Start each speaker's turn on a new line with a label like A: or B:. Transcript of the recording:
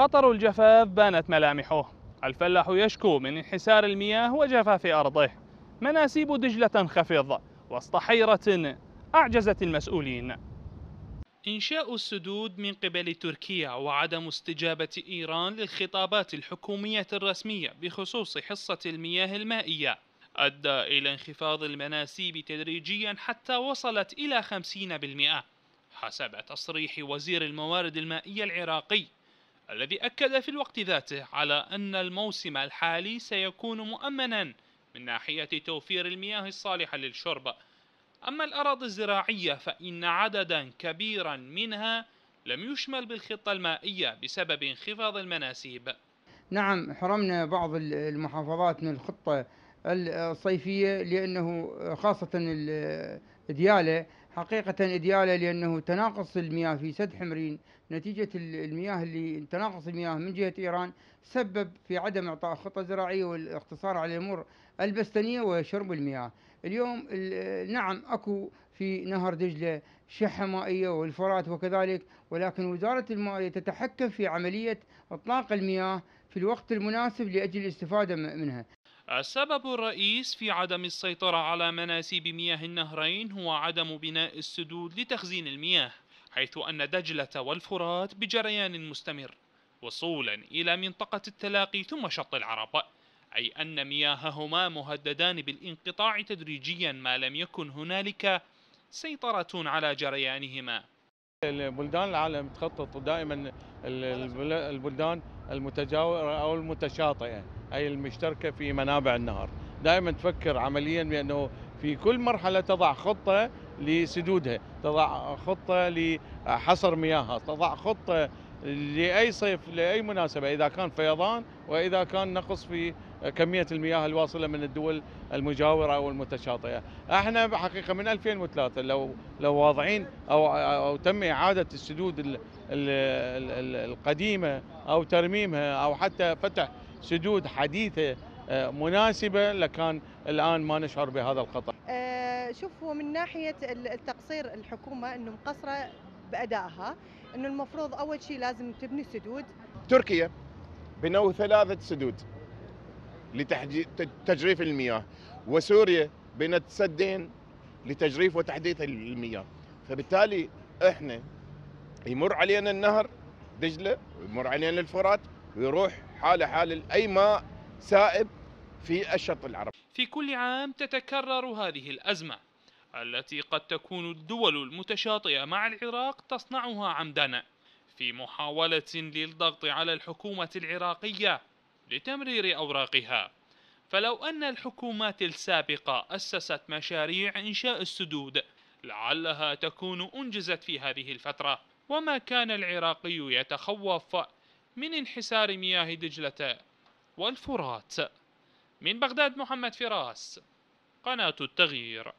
A: خطر الجفاف بانت ملامحه الفلاح يشكو من انحسار المياه وجفاف أرضه مناسيب دجلة تنخفض وسط حيرة أعجزت المسؤولين إنشاء السدود من قبل تركيا وعدم استجابة إيران للخطابات الحكومية الرسمية بخصوص حصة المياه المائية أدى إلى انخفاض المناسيب تدريجيا حتى وصلت إلى 50% حسب تصريح وزير الموارد المائية العراقي الذي أكد في الوقت ذاته على أن الموسم الحالي سيكون مؤمنا من ناحية توفير المياه الصالحة للشرب أما الأراضي الزراعية فإن عددا كبيرا منها لم يشمل بالخطة المائية بسبب انخفاض المناسيب
B: نعم حرمنا بعض المحافظات من الخطة الصيفية لأنه خاصة الديالة حقيقة الدياله لأنه تناقص المياه في سد حمرين نتيجة المياه اللي تناقص المياه من جهة إيران سبب في عدم إعطاء خطة زراعية والاقتصار على الأمور البستنية وشرب المياه اليوم نعم أكو في نهر دجلة شحة مائية والفرات وكذلك ولكن وزارة المالية تتحكم في عملية إطلاق المياه في الوقت المناسب لأجل الاستفادة منها
A: السبب الرئيس في عدم السيطرة على مناسيب مياه النهرين هو عدم بناء السدود لتخزين المياه حيث أن دجلة والفرات بجريان مستمر وصولا إلى منطقة التلاقي ثم شط العرب أي أن مياههما مهددان بالانقطاع تدريجيا ما لم يكن هنالك سيطرة على جريانهما
C: البلدان العالم تخطط دائما البلدان المتجاورة أو المتشاطئة يعني. أي المشتركة في منابع النهر دائما تفكر عمليا بأنه في كل مرحلة تضع خطة لسدودها تضع خطة لحصر مياهها تضع خطة لأي صيف لأي مناسبة إذا كان فيضان وإذا كان نقص في كمية المياه الواصلة من الدول المجاورة أو المتشاطئة احنا بحقيقة من 2003 لو لو واضعين أو, أو تم إعادة السدود القديمة أو ترميمها أو حتى فتح سدود حديثه آه، مناسبه لكان الان ما نشعر بهذا الخطر.
A: آه، شوفوا من ناحيه التقصير الحكومه انه مقصره بادائها انه المفروض اول شيء لازم تبني سدود.
D: تركيا بنوا ثلاثه سدود لتجريف المياه وسوريا بنت سدين لتجريف وتحديث المياه فبالتالي احنا يمر علينا النهر دجله ويمر علينا الفرات ويروح حاله حال أي ماء سائب في الشط العربي
A: في كل عام تتكرر هذه الأزمة التي قد تكون الدول المتشاطئة مع العراق تصنعها عمدنا في محاولة للضغط على الحكومة العراقية لتمرير أوراقها فلو أن الحكومات السابقة أسست مشاريع إنشاء السدود لعلها تكون أنجزت في هذه الفترة وما كان العراقي يتخوف من انحسار مياه دجلة والفرات من بغداد محمد فراس قناة التغيير